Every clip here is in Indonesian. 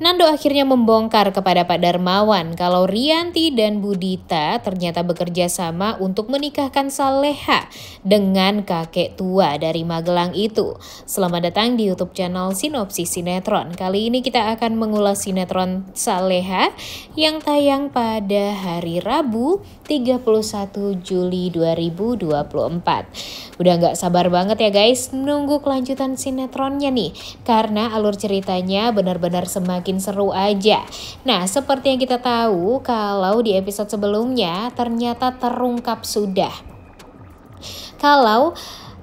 Nando akhirnya membongkar kepada Pak Darmawan kalau Rianti dan Budita ternyata bekerja sama untuk menikahkan Saleha dengan kakek tua dari Magelang itu. Selamat datang di YouTube channel Sinopsis Sinetron. Kali ini kita akan mengulas sinetron Saleha yang tayang pada hari Rabu 31 Juli 2024. Udah nggak sabar banget ya guys nunggu kelanjutan sinetronnya nih karena alur ceritanya benar-benar semakin makin seru aja. Nah, seperti yang kita tahu kalau di episode sebelumnya ternyata terungkap sudah. Kalau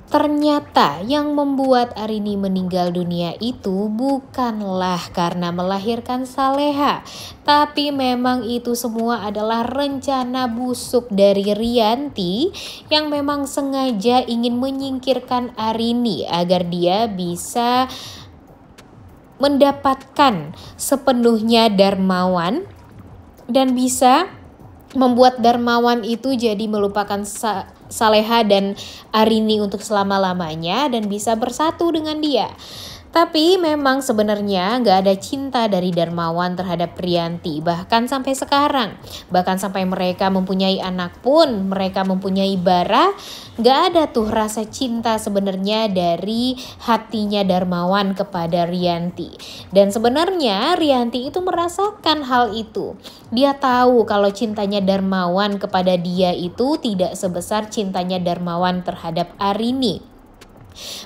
Ternyata yang membuat Arini meninggal dunia itu bukanlah karena melahirkan Saleha, tapi memang itu semua adalah rencana busuk dari Rianti yang memang sengaja ingin menyingkirkan Arini agar dia bisa mendapatkan sepenuhnya dermawan dan bisa membuat dermawan itu jadi melupakan sa Saleha dan Arini untuk selama-lamanya dan bisa bersatu dengan dia. Tapi memang sebenarnya nggak ada cinta dari Darmawan terhadap Prianti bahkan sampai sekarang. Bahkan sampai mereka mempunyai anak pun, mereka mempunyai bara, nggak ada tuh rasa cinta sebenarnya dari hatinya Darmawan kepada Rianti. Dan sebenarnya Rianti itu merasakan hal itu. Dia tahu kalau cintanya Darmawan kepada dia itu tidak sebesar cintanya Darmawan terhadap Arini.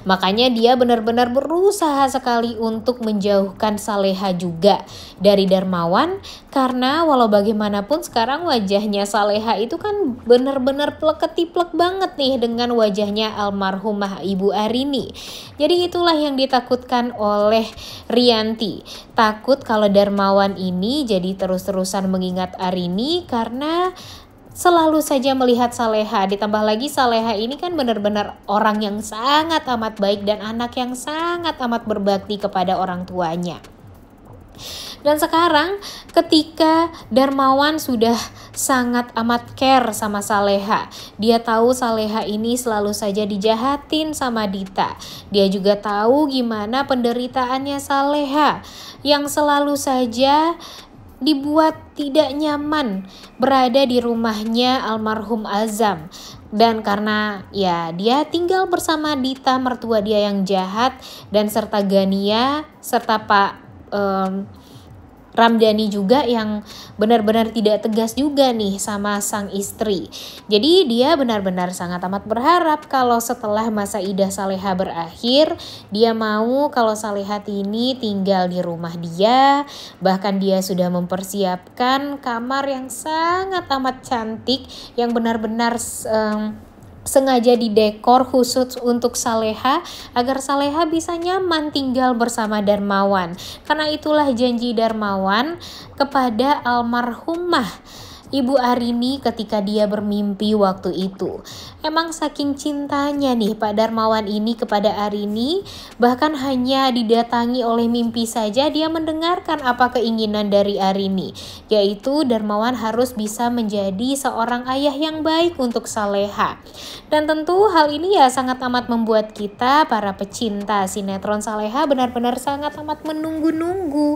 Makanya dia benar-benar berusaha sekali untuk menjauhkan Saleha juga dari Darmawan karena walau bagaimanapun sekarang wajahnya Saleha itu kan benar-benar pleketiplek banget nih dengan wajahnya almarhumah Ibu Arini. Jadi itulah yang ditakutkan oleh Rianti. Takut kalau Darmawan ini jadi terus-terusan mengingat Arini karena selalu saja melihat Saleha. Ditambah lagi Saleha ini kan benar-benar orang yang sangat amat baik dan anak yang sangat amat berbakti kepada orang tuanya. Dan sekarang ketika Darmawan sudah sangat amat care sama Saleha. Dia tahu Saleha ini selalu saja dijahatin sama Dita. Dia juga tahu gimana penderitaannya Saleha yang selalu saja dibuat tidak nyaman berada di rumahnya almarhum Azam dan karena ya dia tinggal bersama Dita mertua dia yang jahat dan serta Gania serta Pak um, Ramdhani juga yang benar-benar tidak tegas juga nih sama sang istri. Jadi dia benar-benar sangat amat berharap kalau setelah masa idah Saleha berakhir, dia mau kalau Salehat ini tinggal di rumah dia. Bahkan dia sudah mempersiapkan kamar yang sangat amat cantik yang benar-benar sengaja didekor khusus untuk Saleha agar Saleha bisa nyaman tinggal bersama Darmawan. Karena itulah janji Darmawan kepada almarhumah Ibu Arini ketika dia bermimpi waktu itu. Emang saking cintanya nih Pak Darmawan ini kepada Arini, bahkan hanya didatangi oleh mimpi saja dia mendengarkan apa keinginan dari Arini, yaitu Darmawan harus bisa menjadi seorang ayah yang baik untuk Saleha. Dan tentu hal ini ya sangat amat membuat kita para pecinta sinetron Saleha benar-benar sangat amat menunggu-nunggu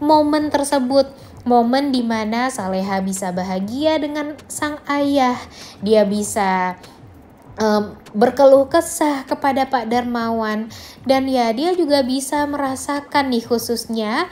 momen tersebut momen dimana Saleha bisa bahagia dengan sang ayah. Dia bisa um, berkeluh kesah kepada Pak Darmawan dan ya dia juga bisa merasakan nih khususnya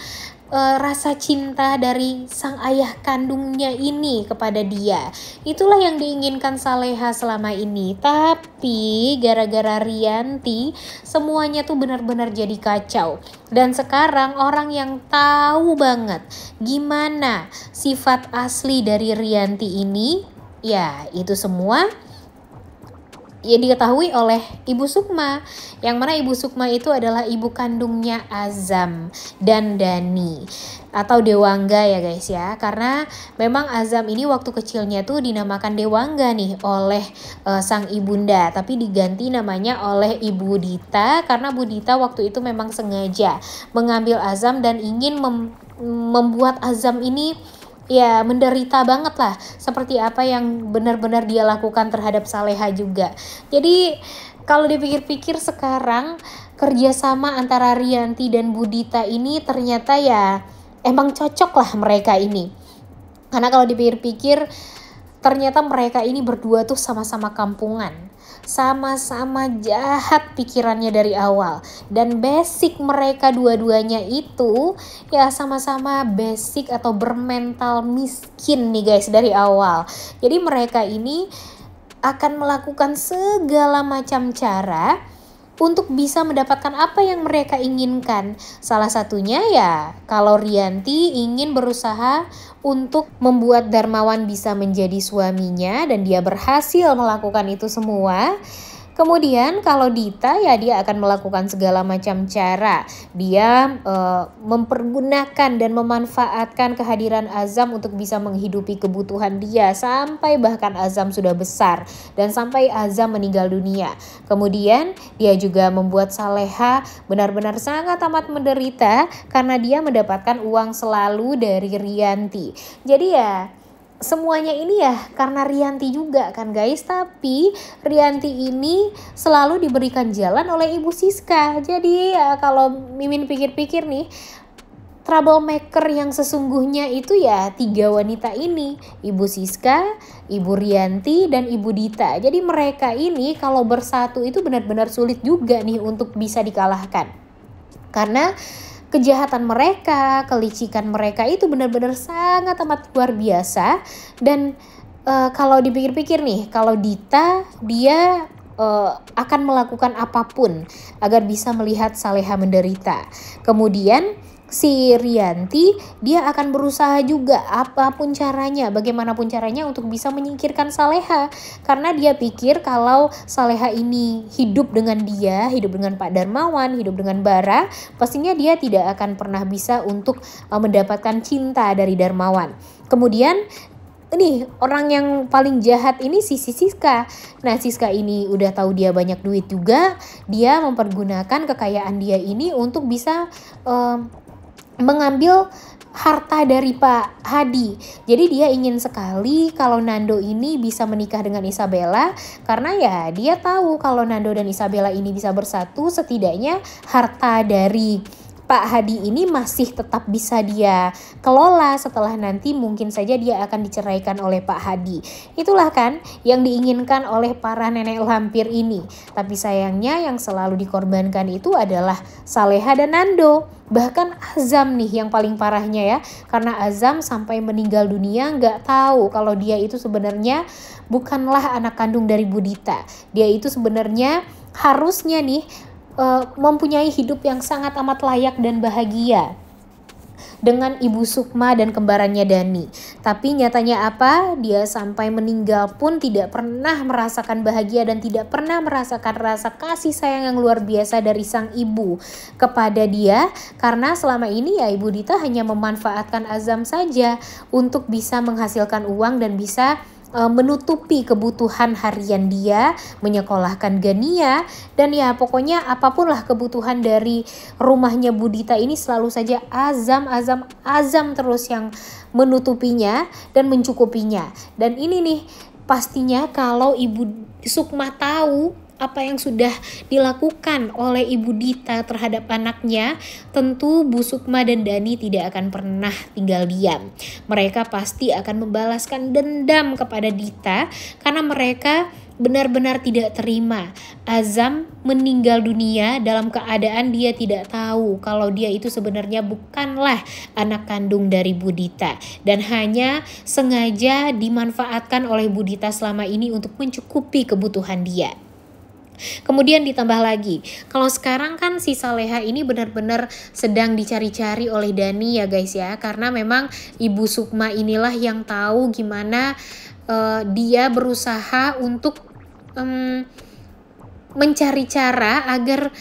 uh, rasa cinta dari sang ayah kandungnya ini kepada dia. Itulah yang diinginkan Saleha selama ini. Tapi gara-gara Rianti semuanya tuh benar-benar jadi kacau. Dan sekarang orang yang tahu banget gimana sifat asli dari Rianti ini, ya itu semua ya diketahui oleh Ibu Sukma yang mana Ibu Sukma itu adalah ibu kandungnya Azam dan Dani atau Dewangga ya guys ya karena memang Azam ini waktu kecilnya tuh dinamakan Dewangga nih oleh uh, sang ibunda tapi diganti namanya oleh Ibu Dita karena Bu Dita waktu itu memang sengaja mengambil Azam dan ingin mem membuat Azam ini ya menderita banget lah seperti apa yang benar-benar dia lakukan terhadap Saleha juga. Jadi kalau dipikir-pikir sekarang kerjasama antara Rianti dan Budita ini ternyata ya emang cocok lah mereka ini. Karena kalau dipikir-pikir ternyata mereka ini berdua tuh sama-sama kampungan sama-sama jahat pikirannya dari awal dan basic mereka dua-duanya itu ya sama-sama basic atau bermental miskin nih guys dari awal jadi mereka ini akan melakukan segala macam cara untuk bisa mendapatkan apa yang mereka inginkan. Salah satunya ya kalau Rianti ingin berusaha untuk membuat Darmawan bisa menjadi suaminya dan dia berhasil melakukan itu semua, Kemudian kalau Dita ya dia akan melakukan segala macam cara. Dia e, mempergunakan dan memanfaatkan kehadiran Azam untuk bisa menghidupi kebutuhan dia sampai bahkan Azam sudah besar dan sampai Azam meninggal dunia. Kemudian dia juga membuat Saleha benar-benar sangat amat menderita karena dia mendapatkan uang selalu dari Rianti. Jadi ya semuanya ini ya karena Rianti juga kan guys tapi Rianti ini selalu diberikan jalan oleh Ibu Siska jadi ya kalau Mimin pikir-pikir nih troublemaker yang sesungguhnya itu ya tiga wanita ini Ibu Siska, Ibu Rianti, dan Ibu Dita jadi mereka ini kalau bersatu itu benar-benar sulit juga nih untuk bisa dikalahkan karena kejahatan mereka, kelicikan mereka itu benar-benar sangat amat luar biasa dan uh, kalau dipikir-pikir nih, kalau Dita dia uh, akan melakukan apapun agar bisa melihat Saleha menderita. Kemudian si Rianti dia akan berusaha juga apapun caranya bagaimanapun caranya untuk bisa menyingkirkan Saleha karena dia pikir kalau Saleha ini hidup dengan dia hidup dengan Pak Darmawan hidup dengan Bara pastinya dia tidak akan pernah bisa untuk uh, mendapatkan cinta dari Darmawan kemudian nih orang yang paling jahat ini si, Siska. Nah Siska ini udah tahu dia banyak duit juga, dia mempergunakan kekayaan dia ini untuk bisa uh, mengambil harta dari Pak Hadi. Jadi dia ingin sekali kalau Nando ini bisa menikah dengan Isabella karena ya dia tahu kalau Nando dan Isabella ini bisa bersatu setidaknya harta dari Pak Hadi ini masih tetap bisa dia kelola setelah nanti mungkin saja dia akan diceraikan oleh Pak Hadi. Itulah kan yang diinginkan oleh para nenek lampir ini. Tapi sayangnya yang selalu dikorbankan itu adalah Saleha dan Nando. Bahkan Azam nih yang paling parahnya ya. Karena Azam sampai meninggal dunia nggak tahu kalau dia itu sebenarnya bukanlah anak kandung dari Budita. Dia itu sebenarnya harusnya nih uh, mempunyai hidup yang sangat amat layak dan bahagia dengan ibu Sukma dan kembarannya Dani. Tapi nyatanya apa? Dia sampai meninggal pun tidak pernah merasakan bahagia dan tidak pernah merasakan rasa kasih sayang yang luar biasa dari sang ibu kepada dia karena selama ini ya Ibu Dita hanya memanfaatkan Azam saja untuk bisa menghasilkan uang dan bisa Eh, menutupi kebutuhan harian dia, menyekolahkan Gania, dan ya pokoknya apapun lah kebutuhan dari rumahnya Budita ini selalu saja azam, azam, azam terus yang menutupinya dan mencukupinya. Dan ini nih pastinya kalau Ibu Sukma tahu apa yang sudah dilakukan oleh Ibu Dita terhadap anaknya, tentu Bu Sukma dan Dani tidak akan pernah tinggal diam. Mereka pasti akan membalaskan dendam kepada Dita karena mereka benar-benar tidak terima. Azam meninggal dunia dalam keadaan dia tidak tahu kalau dia itu sebenarnya bukanlah anak kandung dari Budita dan hanya sengaja dimanfaatkan oleh Budita selama ini untuk mencukupi kebutuhan dia. Kemudian ditambah lagi, kalau sekarang kan si Saleha ini benar-benar sedang dicari-cari oleh Dani ya guys ya, karena memang Ibu Sukma inilah yang tahu gimana uh, dia berusaha untuk um, mencari cara agar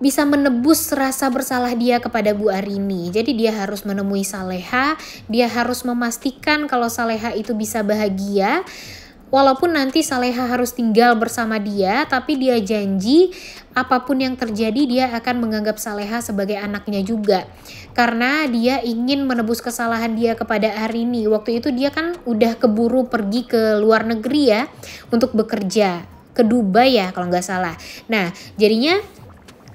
bisa menebus rasa bersalah dia kepada Bu Arini. Jadi dia harus menemui Saleha, dia harus memastikan kalau Saleha itu bisa bahagia Walaupun nanti Saleha harus tinggal bersama dia, tapi dia janji apapun yang terjadi dia akan menganggap Saleha sebagai anaknya juga. Karena dia ingin menebus kesalahan dia kepada Arini. Waktu itu dia kan udah keburu pergi ke luar negeri ya untuk bekerja. Ke Dubai ya kalau nggak salah. Nah jadinya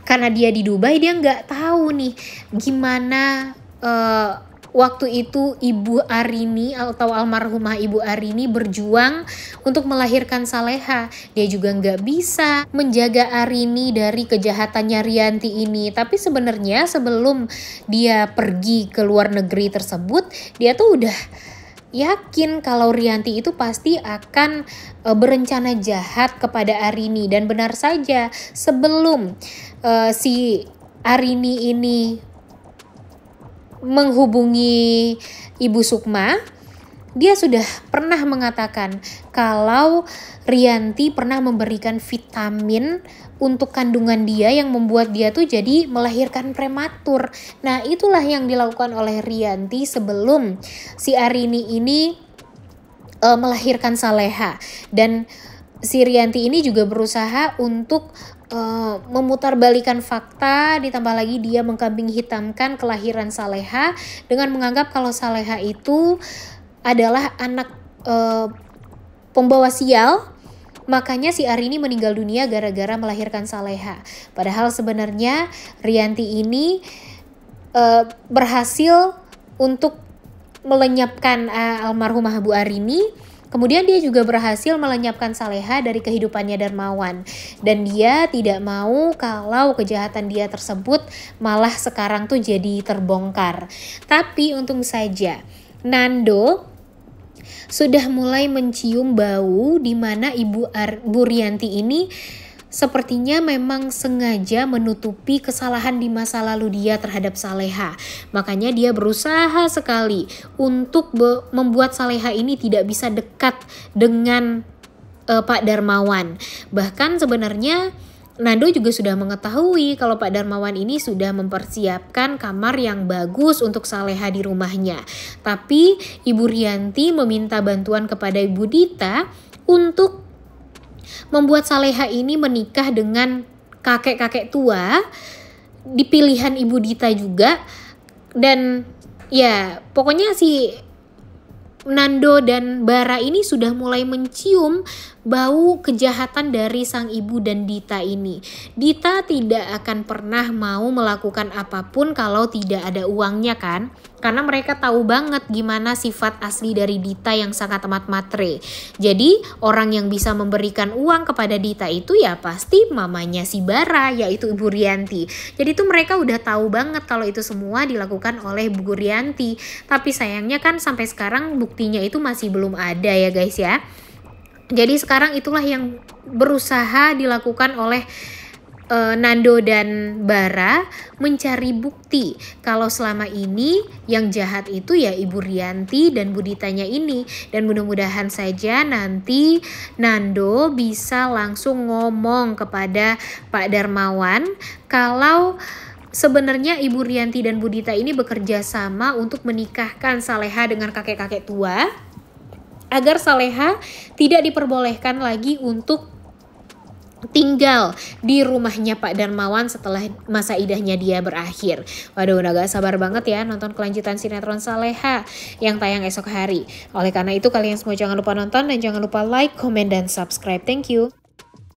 karena dia di Dubai dia nggak tahu nih gimana uh, waktu itu Ibu Arini atau almarhumah Ibu Arini berjuang untuk melahirkan Saleha. Dia juga nggak bisa menjaga Arini dari kejahatannya Rianti ini. Tapi sebenarnya sebelum dia pergi ke luar negeri tersebut, dia tuh udah yakin kalau Rianti itu pasti akan e, berencana jahat kepada Arini dan benar saja sebelum e, si Arini ini menghubungi Ibu Sukma, dia sudah pernah mengatakan kalau Rianti pernah memberikan vitamin untuk kandungan dia yang membuat dia tuh jadi melahirkan prematur. Nah, itulah yang dilakukan oleh Rianti sebelum si Arini ini uh, melahirkan Saleha dan si Rianti ini juga berusaha untuk uh, memutarbalikan fakta ditambah lagi dia mengkambing hitamkan kelahiran Saleha dengan menganggap kalau Saleha itu adalah anak uh, pembawa sial Makanya si Arini meninggal dunia gara-gara melahirkan Saleha. Padahal sebenarnya Rianti ini uh, berhasil untuk melenyapkan uh, almarhumah Bu Arini Kemudian dia juga berhasil melenyapkan Saleha dari kehidupannya Darmawan dan dia tidak mau kalau kejahatan dia tersebut malah sekarang tuh jadi terbongkar. Tapi untung saja Nando sudah mulai mencium bau di mana Ibu Ar Burianti ini sepertinya memang sengaja menutupi kesalahan di masa lalu dia terhadap Saleha. Makanya dia berusaha sekali untuk membuat Saleha ini tidak bisa dekat dengan uh, Pak Darmawan. Bahkan sebenarnya Nando juga sudah mengetahui kalau Pak Darmawan ini sudah mempersiapkan kamar yang bagus untuk Saleha di rumahnya. Tapi Ibu Rianti meminta bantuan kepada Ibu Dita untuk membuat Saleha ini menikah dengan kakek-kakek tua di pilihan Ibu Dita juga dan ya pokoknya si Nando dan Bara ini sudah mulai mencium bau kejahatan dari sang ibu dan Dita ini. Dita tidak akan pernah mau melakukan apapun kalau tidak ada uangnya kan? Karena mereka tahu banget gimana sifat asli dari Dita yang sangat amat matre. Jadi orang yang bisa memberikan uang kepada Dita itu ya pasti mamanya si Bara yaitu Ibu Rianti. Jadi itu mereka udah tahu banget kalau itu semua dilakukan oleh Bu Rianti. Tapi sayangnya kan sampai sekarang buktinya itu masih belum ada ya guys ya. Jadi sekarang itulah yang berusaha dilakukan oleh eh, Nando dan Bara mencari bukti kalau selama ini yang jahat itu ya Ibu Rianti dan Buditanya ini dan mudah-mudahan saja nanti Nando bisa langsung ngomong kepada Pak Darmawan kalau Sebenarnya Ibu Rianti dan Budita ini bekerja sama untuk menikahkan Saleha dengan kakek-kakek tua agar Saleha tidak diperbolehkan lagi untuk tinggal di rumahnya Pak Darmawan setelah masa idahnya dia berakhir. Waduh, udah gak sabar banget ya nonton kelanjutan sinetron Saleha yang tayang esok hari. Oleh karena itu, kalian semua jangan lupa nonton dan jangan lupa like, komen, dan subscribe. Thank you.